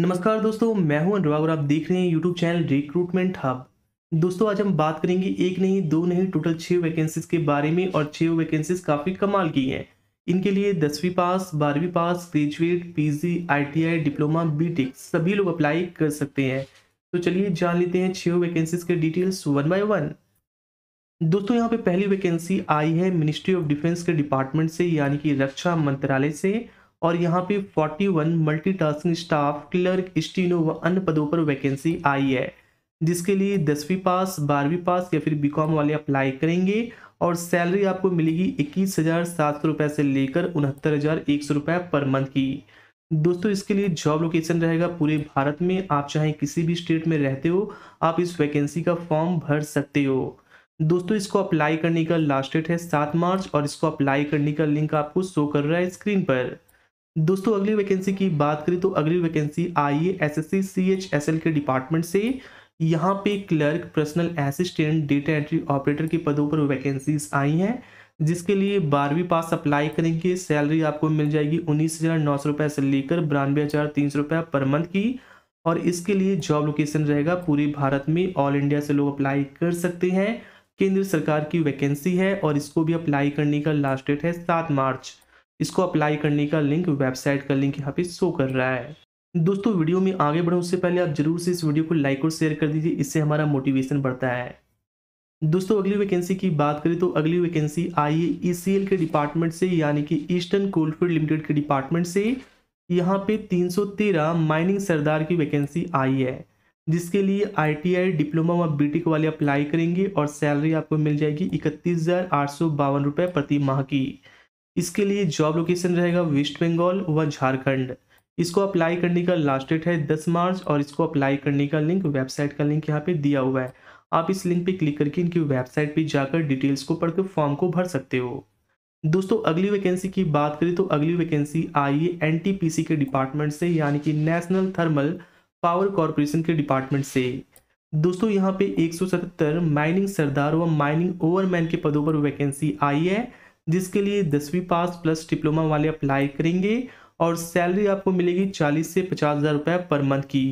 नमस्कार दोस्तों मैं हूं अनुराग और आप देख रहे हैं यूट्यूब चैनल रिक्रूटमेंट हब दोस्तों आज हम बात करेंगे एक नहीं दो नहीं टोटल छः वैकेंसीज के बारे में और छः वैकेंसीज काफ़ी कमाल की हैं इनके लिए दसवीं पास बारहवीं पास graduate PG ITI diploma BTech सभी लोग अप्लाई कर सकते हैं तो चलिए जान लेते हैं छः वैकेंसीज के डिटेल्स वन बाय वन दोस्तों यहाँ पे पहली वैकेंसी आई है मिनिस्ट्री ऑफ डिफेंस के डिपार्टमेंट से यानी कि रक्षा मंत्रालय से और यहाँ पे 41 मल्टीटास्किंग स्टाफ क्लर्क स्टीनो व अन्य पदों पर वैकेंसी आई है जिसके लिए दसवीं पास बारहवीं पास या फिर बीकॉम वाले अप्लाई करेंगे और सैलरी आपको मिलेगी इक्कीस हज़ार सात सौ रुपये से लेकर उनहत्तर हज़ार एक सौ रुपये पर मंथ की दोस्तों इसके लिए जॉब लोकेशन रहेगा पूरे भारत में आप चाहे किसी भी स्टेट में रहते हो आप इस वैकेंसी का फॉर्म भर सकते हो दोस्तों इसको अप्लाई करने का लास्ट डेट है सात मार्च और इसको अप्लाई करने का लिंक आपको शो कर रहा है स्क्रीन पर दोस्तों अगली वैकेंसी की बात करें तो अगली वैकेंसी आई है S S C H S L के डिपार्टमेंट से यहाँ पे clerk personal assistant data entry operator के पदों पर वैकेंसीज आई हैं जिसके लिए बारहवीं पास अप्लाई करेंगे सैलरी आपको मिल जाएगी उन्नीस हज़ार नौ सौ रुपये से लेकर बानवे हज़ार तीन सौ रुपये पर मंथ की और इसके लिए जॉब लोकेशन रहेगा पूरे भारत में ऑल इंडिया से लोग अप्लाई कर सकते हैं केंद्र सरकार की वैकेंसी है और इसको भी अप्लाई करने का लास्ट डेट है सात मार्च इसको अप्लाई करने का लिंक वेबसाइट का लिंक यहाँ पे शो कर रहा है दोस्तों वीडियो में आगे बढ़ो उससे पहले आप जरूर से इस वीडियो को लाइक और शेयर कर दीजिए इससे हमारा मोटिवेशन बढ़ता है दोस्तों अगली वैकेंसी की बात करें तो अगली वैकेंसी आई है ई के डिपार्टमेंट से यानी कि ईस्टर्न कोल्डफील्ड लिमिटेड के डिपार्टमेंट से यहाँ पे 313 माइनिंग सरदार की वैकेंसी आई है जिसके लिए आईटीआई डिप्लोमा व बीटेक वाले अप्लाई करेंगे और सैलरी आपको मिल जाएगी इकतीस हज़ार आठ सौ बावन प्रति माह की इसके लिए जॉब लोकेशन रहेगा वेस्ट बंगाल व झारखंड इसको अप्लाई करने का लास्ट डेट है दस मार्च और इसको अप्लाई करने का लिंक वेबसाइट का लिंक यहाँ पे दिया हुआ है आप इस लिंक पे क्लिक करके इनकी वेबसाइट पे जाकर डिटेल्स को पढ़कर फॉर्म को भर सकते हो दोस्तों अगली वैकेंसी की बात करें तो अगली वैकेंसी आई है एन के डिपार्टमेंट से यानी कि नेशनल थर्मल पावर कॉरपोरेशन के डिपार्टमेंट से दोस्तों यहाँ पे एक माइनिंग सरदार व माइनिंग ओवरमैन के पदों पर वैकेंसी आई है जिसके लिए दसवीं पास प्लस डिप्लोमा वाले अप्लाई करेंगे और सैलरी आपको मिलेगी चालीस से पचास हज़ार रुपये पर मंथ की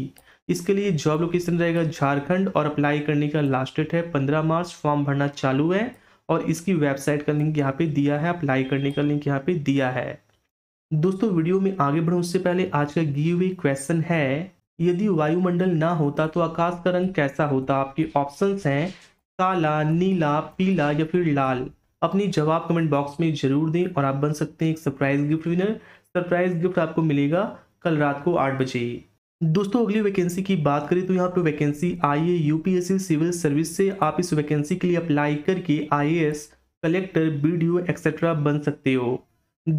इसके लिए जॉब लोकेशन रहेगा झारखंड और अप्लाई करने का लास्ट डेट है पंद्रह मार्च फॉर्म भरना चालू है और इसकी वेबसाइट का लिंक यहाँ पे दिया है अप्लाई करने का लिंक यहाँ पे दिया है दोस्तों वीडियो में आगे बढ़ूँ उससे पहले आज का गिव हुई क्वेश्चन है यदि वायुमंडल ना होता तो आकाश का रंग कैसा होता आपके ऑप्शन हैं काला नीला पीला या फिर लाल अपनी जवाब कमेंट बॉक्स में जरूर दें और आप बन सकते हैं एक surprise gift winner surprise gift आपको मिलेगा कल रात को आठ बजे दोस्तों अगली वैकेंसी की बात करें तो यहाँ पे वैकेंसी आई यूपीएससी सिविल सर्विस से आप इस वैकेंसी के लिए अप्लाई करके आई कलेक्टर बी डी बन सकते हो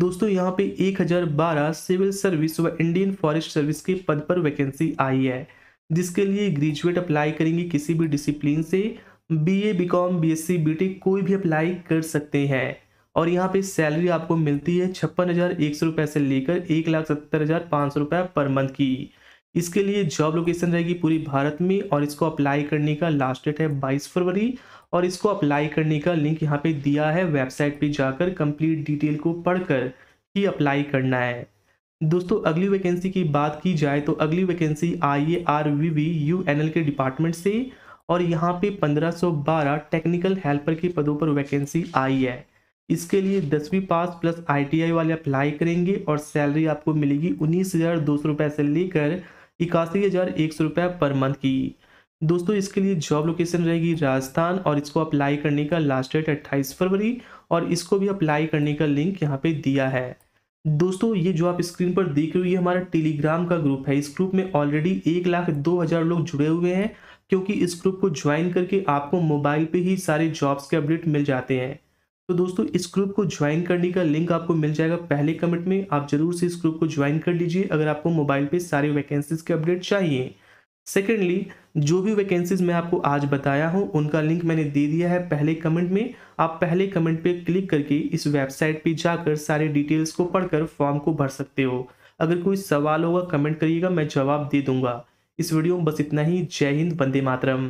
दोस्तों यहाँ पे 1012 सिविल सर्विस व इंडियन फॉरेस्ट सर्विस के पद पर वैकेंसी आई है जिसके लिए ग्रेजुएट अप्लाई करेंगे किसी भी डिसिप्लिन से बीए बीकॉम बीएससी बीटेक कोई भी अप्लाई कर सकते हैं और यहाँ पे सैलरी आपको मिलती है छप्पन हज़ार एक सौ रुपये से लेकर एक लाख सत्तर हज़ार पाँच सौ रुपये पर मंथ की इसके लिए जॉब लोकेशन रहेगी पूरी भारत में और इसको अप्लाई करने का लास्ट डेट है बाईस फरवरी और इसको अप्लाई करने का लिंक यहाँ पे दिया है वेबसाइट पे जाकर कंप्लीट डिटेल को पढ़कर ही अप्लाई करना है दोस्तों अगली वैकेंसी की बात की जाए तो अगली वैकेंसी आई A R V V U N L के डिपार्टमेंट से और यहाँ पे 1512 टेक्निकल हेल्पर के पदों पर वैकेंसी आई है इसके लिए दसवीं पास प्लस आईटीआई वाले अप्लाई करेंगे और सैलरी आपको मिलेगी उन्नीस हज़ार दो सौ रुपये से लेकर इक्यासी हज़ार एक सौ रुपये पर मंथ की दोस्तों इसके लिए जॉब लोकेशन रहेगी राजस्थान और इसको अप्लाई करने का लास्ट डेट अट्ठाईस फरवरी और इसको भी अप्लाई करने का लिंक यहाँ पे दिया है दोस्तों ये जो आप स्क्रीन पर देख रहे हो ये हमारा टेलीग्राम का ग्रुप है इस ग्रुप में ऑलरेडी एक लाख दो हज़ार लोग जुड़े हुए हैं क्योंकि इस ग्रुप को ज्वाइन करके आपको मोबाइल पे ही सारे जॉब्स के अपडेट मिल जाते हैं तो दोस्तों इस ग्रुप को ज्वाइन करने का लिंक आपको मिल जाएगा पहले कमेंट में आप जरूर से इस ग्रुप को ज्वाइन कर लीजिए अगर आपको मोबाइल पे सारे वैकेंसीज के अपडेट चाहिए सेकेंडली जो भी वैकेंसीज मैं आपको आज बताया हूँ उनका लिंक मैंने दे दिया है पहले कमेंट में आप पहले कमेंट पे क्लिक करके इस वेबसाइट पे जाकर सारे डिटेल्स को पढ़कर फॉर्म को भर सकते हो अगर कोई सवाल होगा कमेंट करिएगा मैं जवाब दे दूंगा इस वीडियो में बस इतना ही जय हिंद वंदे मातरम